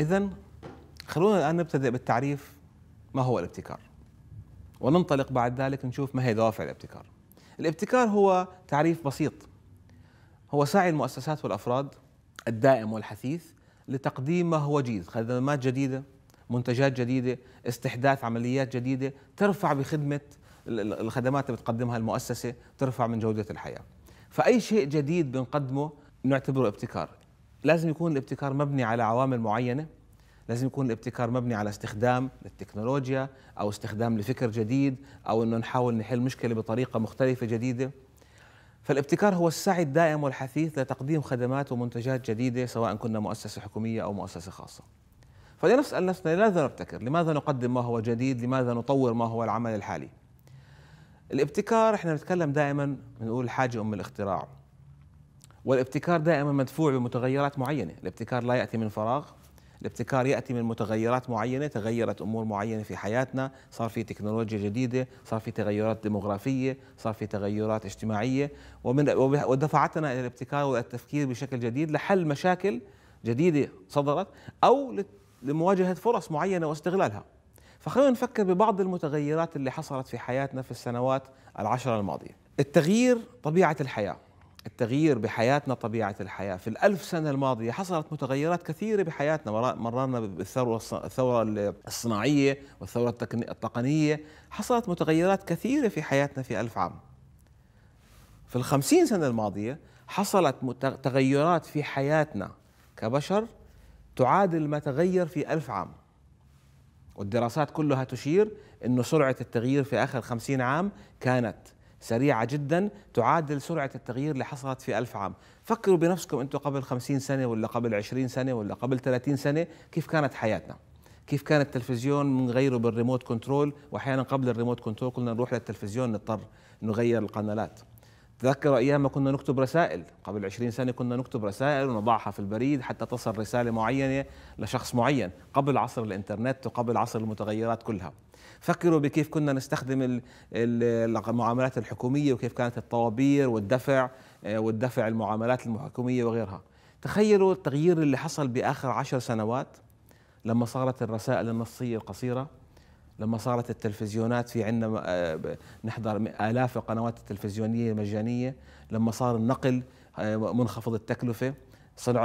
إذا خلونا الآن نبتدئ بالتعريف ما هو الابتكار وننطلق بعد ذلك نشوف ما هي دوافع الابتكار الابتكار هو تعريف بسيط هو سعي المؤسسات والأفراد الدائم والحثيث لتقديم ما هو جديد خدمات جديدة منتجات جديدة استحداث عمليات جديدة ترفع بخدمة الخدمات اللي بتقدمها المؤسسة ترفع من جودة الحياة فأي شيء جديد بنقدمه نعتبره ابتكار لازم يكون الابتكار مبني على عوامل معينه لازم يكون الابتكار مبني على استخدام للتكنولوجيا او استخدام لفكر جديد او انه نحاول نحل مشكله بطريقه مختلفه جديده فالابتكار هو السعي الدائم والحثيث لتقديم خدمات ومنتجات جديده سواء كنا مؤسسه حكوميه او مؤسسه خاصه فلنسال نفسنا لماذا نبتكر لماذا نقدم ما هو جديد لماذا نطور ما هو العمل الحالي الابتكار احنا بنتكلم دائما بنقول الحاجه ام الاختراع والابتكار دائما مدفوع بمتغيرات معينه الابتكار لا ياتي من فراغ الابتكار ياتي من متغيرات معينه تغيرت امور معينه في حياتنا صار في تكنولوجيا جديده صار في تغيرات ديموغرافيه صار في تغيرات اجتماعيه ومن ودفعتنا الى الابتكار والتفكير بشكل جديد لحل مشاكل جديده صدرت او لمواجهه فرص معينه واستغلالها فخلينا نفكر ببعض المتغيرات اللي حصلت في حياتنا في السنوات العشر الماضيه التغيير طبيعه الحياه التغيير بحياتنا طبيعة الحياة في الألف سنة الماضية حصلت متغيرات كثيرة بحياتنا مررنا بالثورة الثورة الصناعية والثورة التقنية حصلت متغيرات كثيرة في حياتنا في ألف عام في الخمسين سنة الماضية حصلت تغيرات في حياتنا كبشر تعادل ما تغير في ألف عام والدراسات كلها تشير أن سرعة التغيير في آخر خمسين عام كانت سريعة جدا تعادل سرعة التغيير اللي حصلت في ألف عام فكروا بنفسكم أنتم قبل خمسين سنة ولا قبل عشرين سنة ولا قبل ثلاثين سنة كيف كانت حياتنا كيف كان التلفزيون نغيره بالريموت كنترول واحيانا قبل الريموت كنترول كنا نروح للتلفزيون نضطر نغير القنالات تذكر ايام ما كنا نكتب رسائل قبل 20 سنه كنا نكتب رسائل ونضعها في البريد حتى تصل رساله معينه لشخص معين قبل عصر الانترنت وقبل عصر المتغيرات كلها فكروا بكيف كنا نستخدم المعاملات الحكوميه وكيف كانت الطوابير والدفع آه، والدفع المعاملات الحكوميه وغيرها تخيلوا التغيير اللي حصل باخر عشر سنوات لما صارت الرسائل النصيه القصيره لما صارت التلفزيونات في عندنا آه، نحضر آلاف القنوات التلفزيونية المجانية لما صار النقل آه، منخفض التكلفة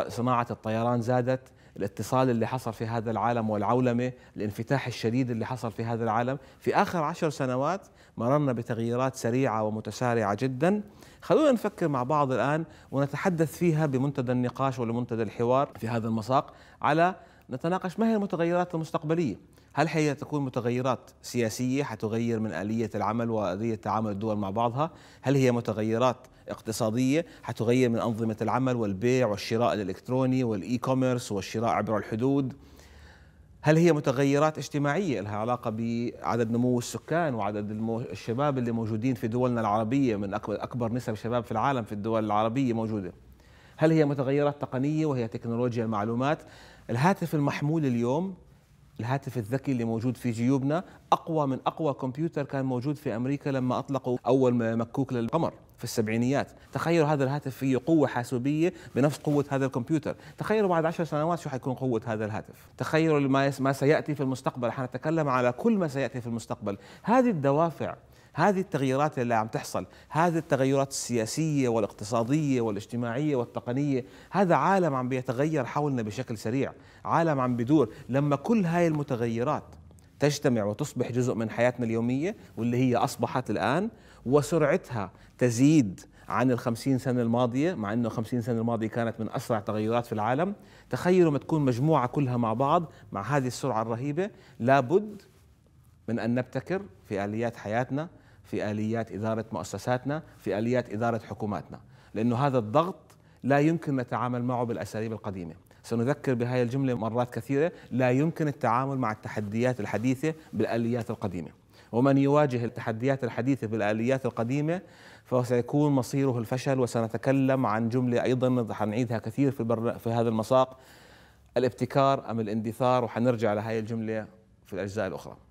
صناعة الطيران زادت الاتصال اللي حصل في هذا العالم والعولمة الانفتاح الشديد اللي حصل في هذا العالم في آخر عشر سنوات مررنا بتغييرات سريعة ومتسارعة جدا خلونا نفكر مع بعض الآن ونتحدث فيها بمنتدى النقاش ولمنتدى الحوار في هذا المساق على نتناقش ما هي المتغيرات المستقبلية هل هي تكون متغيرات سياسية حتغير من آلية العمل وآلية تعامل الدول مع بعضها هل هي متغيرات اقتصادية حتغير من أنظمة العمل والبيع والشراء الإلكتروني والإي كوميرس والشراء عبر الحدود هل هي متغيرات اجتماعية لها علاقة بعدد نمو السكان وعدد الشباب اللي موجودين في دولنا العربية من أكبر نسب شباب في العالم في الدول العربية موجودة هل هي متغيرات تقنية وهي تكنولوجيا المعلومات الهاتف المحمول اليوم الهاتف الذكي اللي موجود في جيوبنا أقوى من أقوى كمبيوتر كان موجود في أمريكا لما أطلقوا أول مكوك للقمر في السبعينيات تخيلوا هذا الهاتف فيه قوة حاسوبية بنفس قوة هذا الكمبيوتر تخيلوا بعد عشر سنوات شو حيكون قوة هذا الهاتف تخيلوا ما سيأتي في المستقبل حنتكلم على كل ما سيأتي في المستقبل هذه الدوافع هذه التغييرات اللي عم تحصل هذه التغيرات السياسية والاقتصادية والاجتماعية والتقنية هذا عالم عم بيتغير حولنا بشكل سريع عالم عم بدور لما كل هاي المتغيرات تجتمع وتصبح جزء من حياتنا اليومية واللي هي أصبحت الآن وسرعتها تزيد عن الخمسين سنة الماضية مع أنه خمسين سنة الماضية كانت من أسرع تغيرات في العالم تخيلوا ما تكون مجموعة كلها مع بعض مع هذه السرعة الرهيبة لابد من أن نبتكر في آليات حياتنا في اليات اداره مؤسساتنا، في اليات اداره حكوماتنا، لانه هذا الضغط لا يمكن نتعامل معه بالاساليب القديمه، سنذكر بهذه الجمله مرات كثيره، لا يمكن التعامل مع التحديات الحديثه بالاليات القديمه. ومن يواجه التحديات الحديثه بالاليات القديمه فسيكون مصيره الفشل وسنتكلم عن جمله ايضا حنعيدها كثير في, البر... في هذا المساق الابتكار ام الاندثار وحنرجع لهذه الجمله في الاجزاء الاخرى.